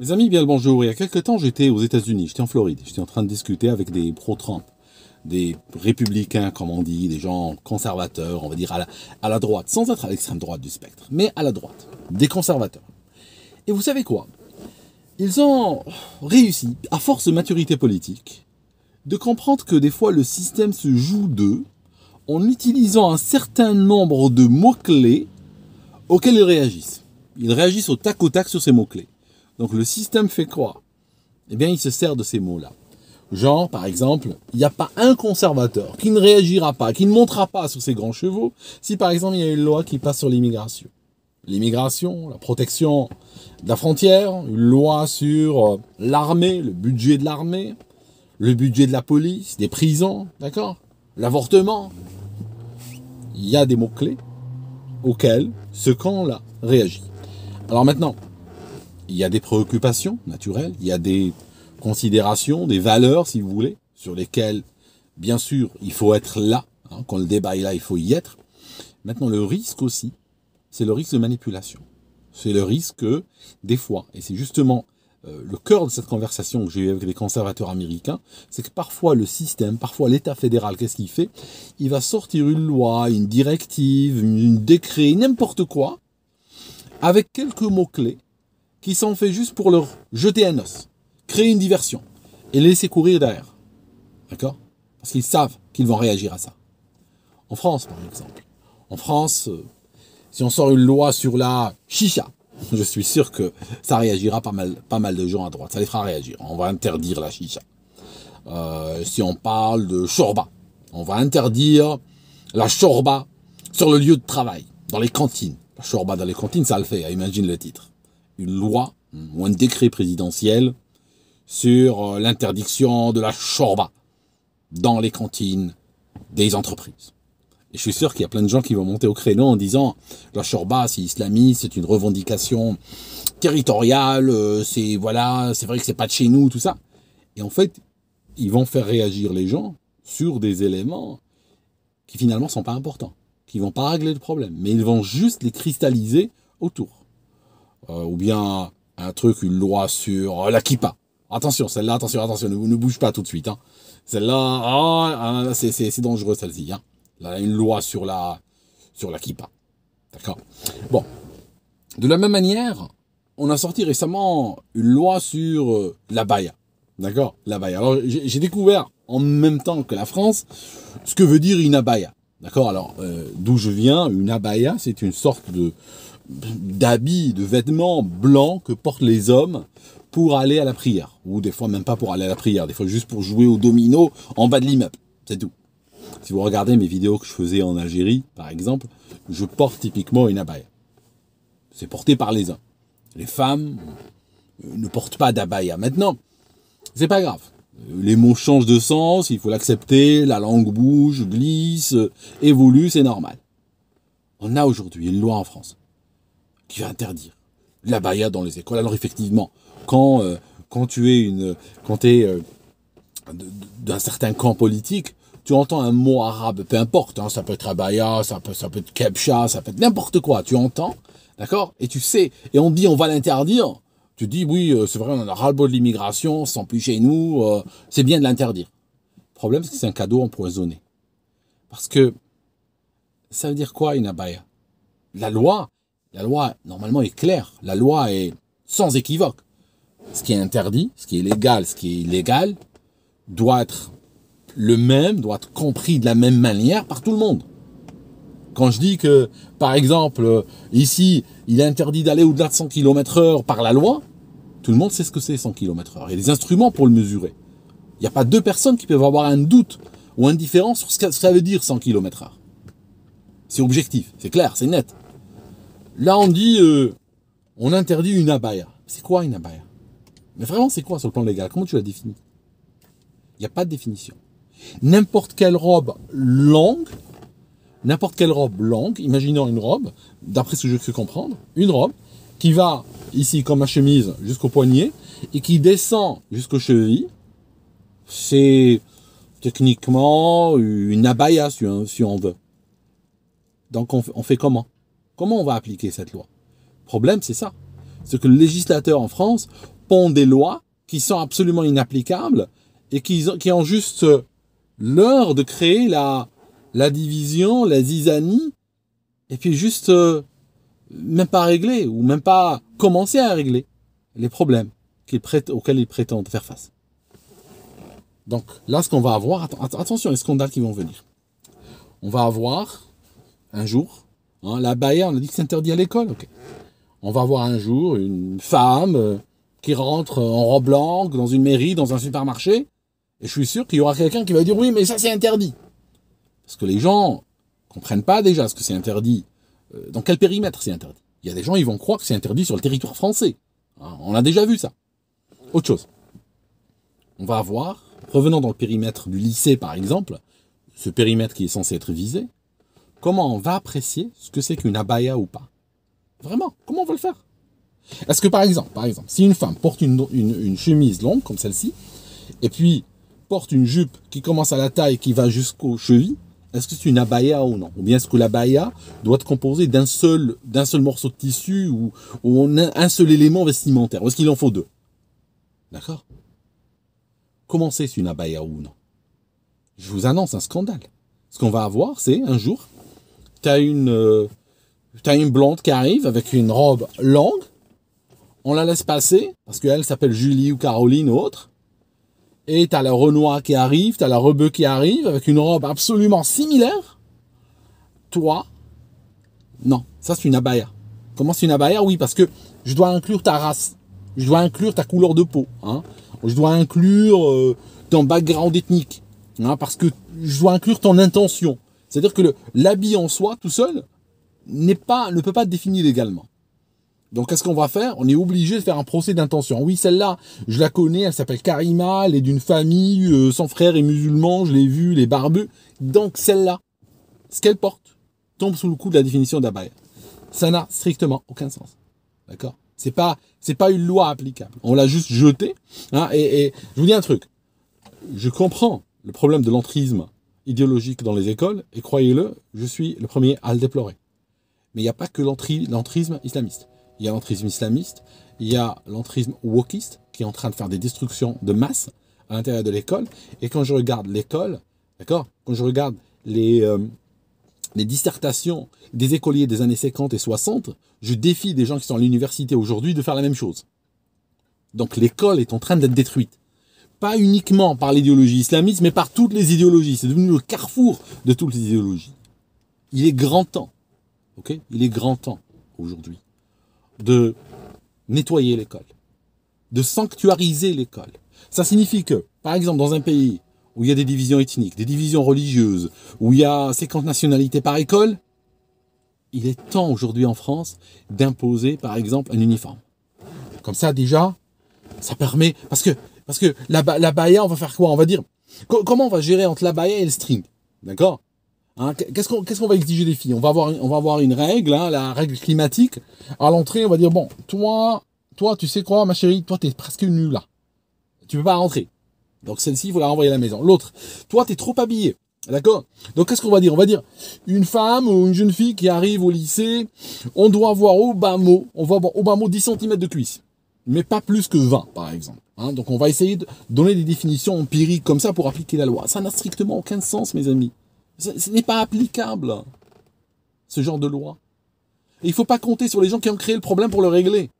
Mes amis, bien le bonjour. Il y a quelques temps, j'étais aux États-Unis, j'étais en Floride, j'étais en train de discuter avec des pro-Trump, des républicains, comme on dit, des gens conservateurs, on va dire à la, à la droite, sans être à l'extrême droite du spectre, mais à la droite, des conservateurs. Et vous savez quoi Ils ont réussi, à force de maturité politique, de comprendre que des fois le système se joue d'eux en utilisant un certain nombre de mots-clés auxquels ils réagissent. Ils réagissent au tac au tac sur ces mots-clés. Donc le système fait quoi Eh bien, il se sert de ces mots-là. Genre, par exemple, il n'y a pas un conservateur qui ne réagira pas, qui ne montera pas sur ses grands chevaux si, par exemple, il y a une loi qui passe sur l'immigration. L'immigration, la protection de la frontière, une loi sur euh, l'armée, le budget de l'armée, le budget de la police, des prisons, d'accord L'avortement. Il y a des mots-clés auxquels ce camp-là réagit. Alors maintenant, il y a des préoccupations naturelles, il y a des considérations, des valeurs, si vous voulez, sur lesquelles, bien sûr, il faut être là. Hein, quand le débat est là, il faut y être. Maintenant, le risque aussi, c'est le risque de manipulation. C'est le risque que, des fois, et c'est justement euh, le cœur de cette conversation que j'ai eue avec les conservateurs américains, c'est que parfois le système, parfois l'État fédéral, qu'est-ce qu'il fait Il va sortir une loi, une directive, une décret, n'importe quoi, avec quelques mots-clés, qui s'en fait juste pour leur jeter un os, créer une diversion et laisser courir derrière. D'accord Parce qu'ils savent qu'ils vont réagir à ça. En France, par exemple. En France, euh, si on sort une loi sur la chicha, je suis sûr que ça réagira pas mal, pas mal de gens à droite. Ça les fera réagir. On va interdire la chicha. Euh, si on parle de chorba, on va interdire la chorba sur le lieu de travail, dans les cantines. La chorba dans les cantines, ça le fait, hein, imagine le titre une loi ou un décret présidentiel sur euh, l'interdiction de la chorba dans les cantines des entreprises. Et je suis sûr qu'il y a plein de gens qui vont monter au créneau en disant la chorba, c'est islamiste, c'est une revendication territoriale, euh, c'est voilà, c'est vrai que c'est pas de chez nous, tout ça. Et en fait, ils vont faire réagir les gens sur des éléments qui finalement sont pas importants, qui vont pas régler le problème, mais ils vont juste les cristalliser autour. Euh, ou bien un truc, une loi sur euh, la kippa. Attention, celle-là, attention, attention, ne, bouge pas tout de suite. Hein. Celle-là, ah, ah c'est dangereux celle-ci. Hein. une loi sur la, sur la kippa. D'accord Bon. De la même manière, on a sorti récemment une loi sur euh, la baïa. D'accord La baïa. Alors, j'ai découvert en même temps que la France ce que veut dire une abaya. D'accord Alors, d'où je viens, une abaya, c'est une sorte de, d'habits, de vêtements blancs que portent les hommes pour aller à la prière. Ou des fois même pas pour aller à la prière, des fois juste pour jouer au domino en bas de l'immeuble. C'est tout. Si vous regardez mes vidéos que je faisais en Algérie, par exemple, je porte typiquement une abaya. C'est porté par les hommes. Les femmes euh, ne portent pas d'abaya. Maintenant, c'est pas grave. Les mots changent de sens, il faut l'accepter, la langue bouge, glisse, euh, évolue, c'est normal. On a aujourd'hui une loi en France qui va interdire la dans les écoles. Alors effectivement, quand, euh, quand tu es une, quand euh, d'un certain camp politique, tu entends un mot arabe, peu importe, hein, ça peut être abaya, ça peut, ça peut être kebsha, ça peut être n'importe quoi, tu entends, d'accord Et tu sais, et on dit on va l'interdire, tu dis oui, euh, c'est vrai, on a ras-le-bol de l'immigration, sans plus chez nous, c'est bien de l'interdire. Le problème, c'est que c'est un cadeau empoisonné. Parce que ça veut dire quoi une abaya La loi, la loi, normalement, est claire. La loi est sans équivoque. Ce qui est interdit, ce qui est légal, ce qui est illégal, doit être le même, doit être compris de la même manière par tout le monde. Quand je dis que, par exemple, euh, ici, il est interdit d'aller au-delà de 100 km heure par la loi, tout le monde sait ce que c'est 100 km heure. Il y a des instruments pour le mesurer. Il n'y a pas deux personnes qui peuvent avoir un doute ou indifférence sur ce que ça veut dire 100 km heure. C'est objectif, c'est clair, c'est net. Là, on dit, euh, on interdit une abaya. C'est quoi une abaya Mais vraiment, c'est quoi sur le plan légal Comment tu la définis Il n'y a pas de définition. N'importe quelle robe longue, n'importe quelle robe longue, imaginons une robe, d'après ce que je peux comprendre, une robe qui va ici comme ma chemise jusqu'au poignet et qui descend jusqu'aux chevilles, c'est techniquement une abaya si on veut. Donc on fait comment Comment on va appliquer cette loi problème, c'est ça. C'est que le législateur en France pond des lois qui sont absolument inapplicables et qui, qui ont juste euh, l'heure de créer la, division, la zizanie, et puis juste euh, même pas régler ou même pas commencer à régler les problèmes auxquels ils prétendent faire face. Donc là, ce qu'on va avoir, attention les scandales qui vont venir. On va avoir un jour Hein, la Bayern, on a dit que c'est interdit à l'école. On va voir un jour une femme euh, qui rentre euh, en robe blanche dans une mairie, dans un supermarché. Et je suis sûr qu'il y aura quelqu'un qui va dire oui, mais ça c'est interdit. Parce que les gens comprennent pas déjà ce que c'est interdit. Euh, dans quel périmètre c'est interdit Il y a des gens, ils vont croire que c'est interdit sur le territoire français. Hein, on a déjà vu ça. Autre chose. On va avoir, revenant dans le périmètre du lycée par exemple, ce périmètre qui est censé être visé, comment on va apprécier ce que c'est qu'une abaya ou pas. Vraiment, comment on va le faire Est-ce que par exemple, par exemple, si une femme porte une, chemise longue comme celle-ci, et puis porte une jupe qui commence à la taille et qui va jusqu'aux chevilles, est-ce que c'est une abaya ou non Ou bien est-ce que l'abaya doit être composée d'un seul, d'un seul morceau de tissu ou, ou un seul élément vestimentaire Ou est-ce qu'il en faut deux D'accord Comment c'est une abaya ou non Je vous annonce un scandale. Ce qu'on va avoir, c'est un jour t'as une, euh, une blonde qui arrive avec une robe longue. On la laisse passer parce qu'elle s'appelle Julie ou Caroline ou autre. Et t'as la Renoir qui arrive, t'as la Rebeu qui arrive avec une robe absolument similaire. Toi, non, ça c'est une abaya. Comment c'est une abaya Oui, parce que je dois inclure ta race, je dois inclure ta couleur de peau, hein. je dois inclure euh, ton background ethnique, hein, parce que je dois inclure ton intention. C'est-à-dire que l'habit en soi, tout seul, n'est pas, ne peut pas définir légalement. Donc, qu'est-ce qu'on va faire On est obligé de faire un procès d'intention. Oui, celle-là, je la connais, elle s'appelle Karima, elle est d'une famille, euh, sans son frère est musulman, je l'ai vu, les barbus. Donc, celle-là, ce qu'elle porte, tombe sous le coup de la définition d'abaya. Ça n'a strictement aucun sens. D'accord C'est pas, c'est pas une loi applicable. On l'a juste jetée. Hein, et, et je vous dis un truc. Je comprends le problème de l'entrisme idéologique dans les écoles, et croyez-le, je suis le premier à le déplorer. Mais il n'y a pas que l'entrisme islamiste. Il y a l'entrisme islamiste, il y a l'entrisme wokiste, qui est en train de faire des destructions de masse à l'intérieur de l'école. Et quand je regarde l'école, d'accord Quand je regarde les, euh, les dissertations des écoliers des années 50 et 60, je défie des gens qui sont à l'université aujourd'hui de faire la même chose. Donc l'école est en train d'être détruite pas uniquement par l'idéologie islamiste, mais par toutes les idéologies. C'est devenu le carrefour de toutes les idéologies. Il est grand temps, ok Il est grand temps aujourd'hui de nettoyer l'école, de sanctuariser l'école. Ça signifie que, par exemple, dans un pays où il y a des divisions ethniques, des divisions religieuses, où il y a 50 nationalités par école, il est temps aujourd'hui en France d'imposer, par exemple, un uniforme. Comme ça, déjà, ça permet, parce que parce que la, la baya, on va faire quoi On va dire, comment on va gérer entre la baya et le string D'accord hein, qu'est-ce qu'on va exiger des filles On va avoir on va avoir une règle, hein, la règle climatique. À l'entrée, on va dire bon, toi, toi, tu sais quoi, ma chérie, toi, t'es presque nul là. Tu peux pas rentrer. Donc celle-ci, il faut la renvoyer à la maison. L'autre, toi, t'es trop habillée. D'accord Donc qu'est-ce qu'on va dire On va dire une femme ou une jeune fille qui arrive au lycée, on doit avoir au bas mot, on va avoir au bas mot 10 cm de cuisse mais pas plus que 20, par exemple. Hein. donc on va essayer de donner des définitions empiriques comme ça pour appliquer la loi. Ça n'a strictement aucun sens, mes amis. Ce, n'est pas applicable, ce genre de loi. il faut pas compter sur les gens qui ont créé le problème pour le régler.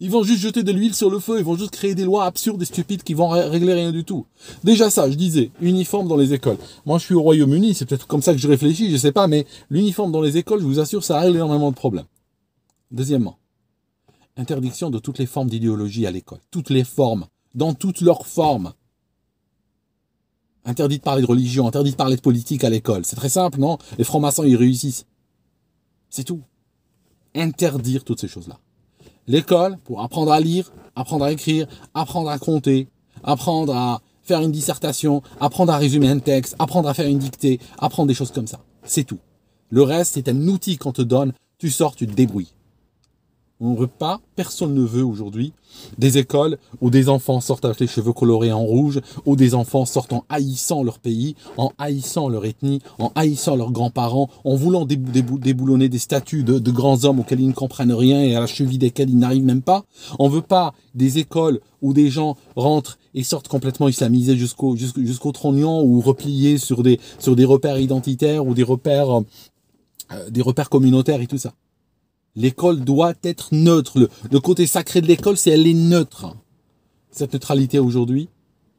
Ils vont juste jeter de l'huile sur le feu, ils vont juste créer des lois absurdes et stupides qui vont régler rien du tout. Déjà ça, je disais, uniforme dans les écoles. Moi je suis au Royaume-Uni, c'est peut-être comme ça que je réfléchis, je sais pas, mais l'uniforme dans les écoles, je vous assure, ça règle énormément de problèmes. Deuxièmement, Interdiction de toutes les formes d'idéologie à l'école. Toutes les formes. Dans toutes leurs formes. Interdit de parler de religion, interdit de parler de politique à l'école. C'est très simple, non Les francs-maçons, ils réussissent. C'est tout. Interdire toutes ces choses-là. L'école, pour apprendre à lire, apprendre à écrire, apprendre à compter, apprendre à faire une dissertation, apprendre à résumer un texte, apprendre à faire une dictée, apprendre des choses comme ça. C'est tout. Le reste, c'est un outil qu'on te donne, tu sors, tu te débrouilles. On veut pas, personne ne veut aujourd'hui des écoles où des enfants sortent avec les cheveux colorés en rouge, où des enfants sortent en haïssant leur pays, en haïssant leur ethnie, en haïssant leurs grands-parents, en voulant déboulonner des statues de, grands hommes auxquels ils ne comprennent rien et à la cheville desquels ils n'arrivent même pas. On veut pas des écoles où des gens rentrent et sortent complètement islamisés jusqu'au jusqu'au ou repliés sur des sur des repères identitaires ou des repères euh, des repères communautaires et tout ça. L'école doit être neutre. Le, côté sacré de l'école, c'est elle est neutre. Cette neutralité aujourd'hui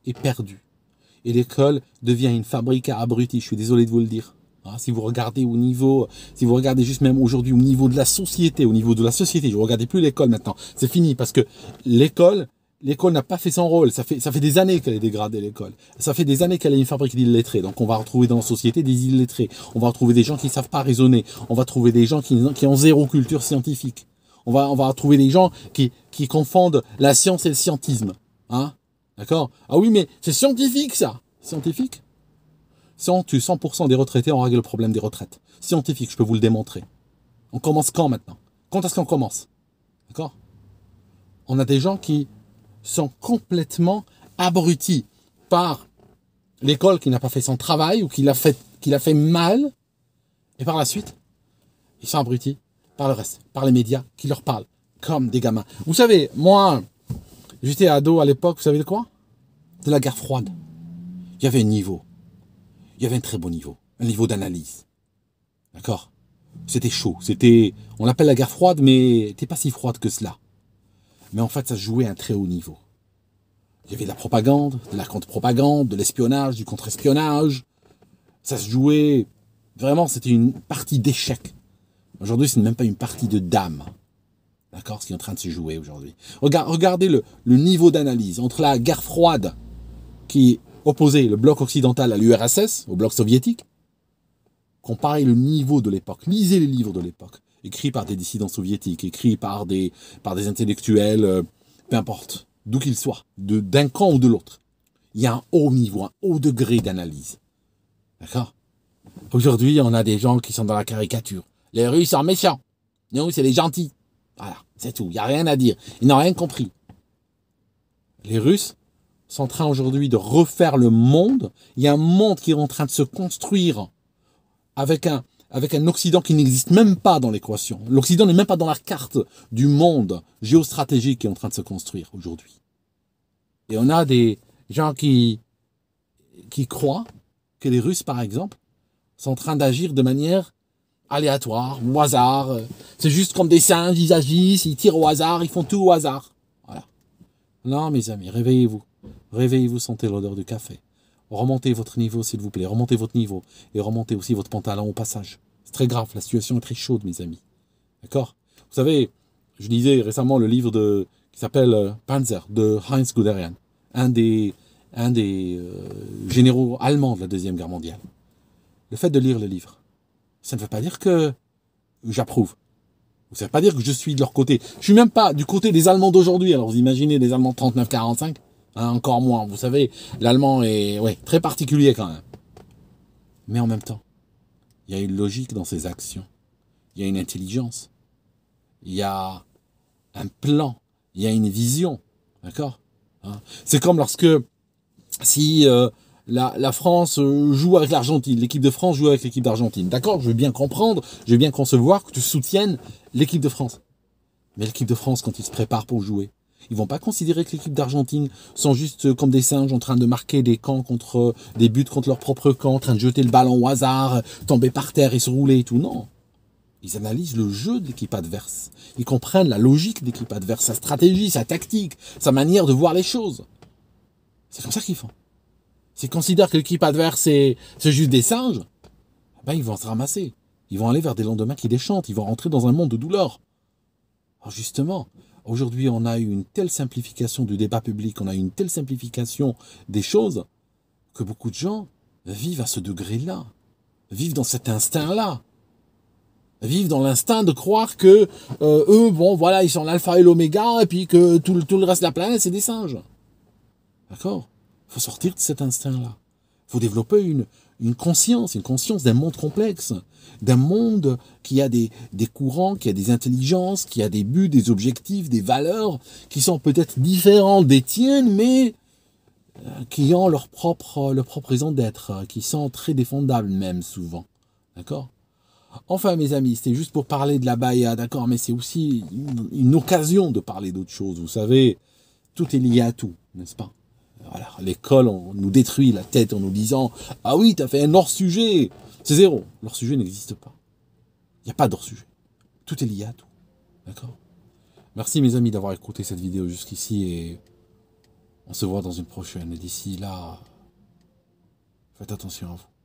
est perdue. Et l'école devient une fabrique à abrutis. Je suis désolé de vous le dire. Ah, si vous regardez au niveau, si vous regardez juste même aujourd'hui au niveau de la société, au niveau de la société, je ne plus l'école maintenant. C'est fini parce que l'école, l'école n'a pas fait son rôle. Ça fait, ça fait des années qu'elle est dégradée, l'école. Ça fait des années qu'elle est une fabrique d'illettrés. Donc, on va retrouver dans la société des illettrés. On va retrouver des gens qui ne savent pas raisonner. On va trouver des gens qui, ont zéro culture scientifique. On va, on va retrouver des gens qui, confondent la science et le scientisme. Hein D'accord Ah oui, mais c'est scientifique, ça Scientifique tue 100% des retraités ont réglé le problème des retraites. Scientifique, je peux vous le démontrer. On commence quand maintenant Quand est-ce qu'on commence D'accord On a des gens qui sont complètement abrutis par l'école qui n'a pas fait son travail ou qui l'a fait, fait mal. Et par la suite, ils sont abrutis par le reste, par les médias qui leur parlent comme des gamins. Vous savez, moi, j'étais ado à l'époque, vous savez de quoi De la guerre froide. Il y avait un niveau. Il y avait un très beau niveau. Un niveau d'analyse. D'accord C'était chaud. C'était, on l'appelle la guerre froide, mais c'était pas si froide que cela mais en fait, ça se jouait à un très haut niveau. Il y avait de la propagande, de la contre-propagande, de l'espionnage, du contre-espionnage. Ça se jouait. Vraiment, c'était une partie d'échec. Aujourd'hui, c'est même pas une partie de dame. D'accord Ce qui est en train de se jouer aujourd'hui. Regardez le, le niveau d'analyse entre la guerre froide qui opposait le bloc occidental à l'URSS, au bloc soviétique, comparez le niveau de l'époque, lisez les livres de l'époque, écrit par des dissidents soviétiques, écrit par des, par des intellectuels, euh, peu importe, d'où qu'ils soient, d'un camp ou de l'autre. Il y a un haut niveau, un haut degré d'analyse. D'accord Aujourd'hui, on a des gens qui sont dans la caricature. Les Russes sont méchants. Nous, c'est les gentils. Voilà, c'est tout. Il n'y a rien à dire. Ils n'ont rien compris. Les Russes sont en train aujourd'hui de refaire le monde. Il y a un monde qui est en train de se construire avec un, avec un Occident qui n'existe même pas dans l'équation. L'Occident n'est même pas dans la carte du monde géostratégique qui est en train de se construire aujourd'hui. Et on a des gens qui, qui croient que les Russes, par exemple, sont en train d'agir de manière aléatoire, au hasard. C'est juste comme des singes, ils agissent, ils tirent au hasard, ils font tout au hasard. Voilà. Non, mes amis, réveillez-vous. Réveillez-vous, sentez l'odeur du café. Remontez votre niveau, s'il vous plaît. Remontez votre niveau. Et remontez aussi votre pantalon au passage. C'est très grave. La situation est très chaude, mes amis. D'accord Vous savez, je lisais récemment le livre de, qui s'appelle euh, Panzer de Heinz Guderian, un des, un des euh, généraux allemands de la Deuxième Guerre mondiale. Le fait de lire le livre, ça ne veut pas dire que j'approuve. Ça ne veut pas dire que je suis de leur côté. Je suis même pas du côté des Allemands d'aujourd'hui. Alors vous imaginez les Allemands 39-45 Hein, encore moins. Vous savez, l'allemand est ouais, très particulier quand même. Mais en même temps, il y a une logique dans ses actions. Il y a une intelligence. Il y a un plan. Il y a une vision. D'accord hein C'est comme lorsque, si euh, la, la, France euh, joue avec l'Argentine, l'équipe de France joue avec l'équipe d'Argentine. D'accord Je veux bien comprendre, je veux bien concevoir que tu soutiennes l'équipe de France. Mais l'équipe de France, quand il se prépare pour jouer, ils vont pas considérer que l'équipe d'Argentine sont juste euh, comme des singes en train de marquer des camps contre euh, des buts contre leur propre camp, en train de jeter le ballon au hasard, tomber par terre et se rouler et tout. Non. Ils analysent le jeu de l'équipe adverse. Ils comprennent la logique de l'équipe adverse, sa stratégie, sa tactique, sa manière de voir les choses. C'est comme ça qu'ils font. S'ils considèrent que l'équipe adverse c'est juste des singes, ben ils vont se ramasser. Ils vont aller vers des lendemains qui déchantent. Ils vont rentrer dans un monde de douleur. Alors justement, Aujourd'hui, on a eu une telle simplification du débat public, on a eu une telle simplification des choses, que beaucoup de gens vivent à ce degré-là, vivent dans cet instinct-là, vivent dans l'instinct de croire que euh, eux, bon, voilà, ils sont l'alpha et l'oméga, et puis que tout le, reste de la planète, c'est des singes. D'accord Il faut sortir de cet instinct-là faut développer une, une conscience, une conscience d'un monde complexe, d'un monde qui a des, des courants, qui a des intelligences, qui a des buts, des objectifs, des valeurs, qui sont peut-être différents des tiennes, mais euh, qui ont leur propre, leur propre raison d'être, qui sont très défendables même souvent. D'accord Enfin, mes amis, c'était juste pour parler de la baïa, d'accord, mais c'est aussi une, une occasion de parler d'autres choses. Vous savez, tout est lié à tout, n'est-ce pas l'école, on nous détruit la tête en nous disant Ah oui, t'as fait un hors-sujet C'est zéro. L'hors-sujet n'existe pas. Il n'y a pas d'hors-sujet. Tout est lié à tout. D'accord Merci mes amis d'avoir écouté cette vidéo jusqu'ici et on se voit dans une prochaine. Et d'ici là, faites attention à vous.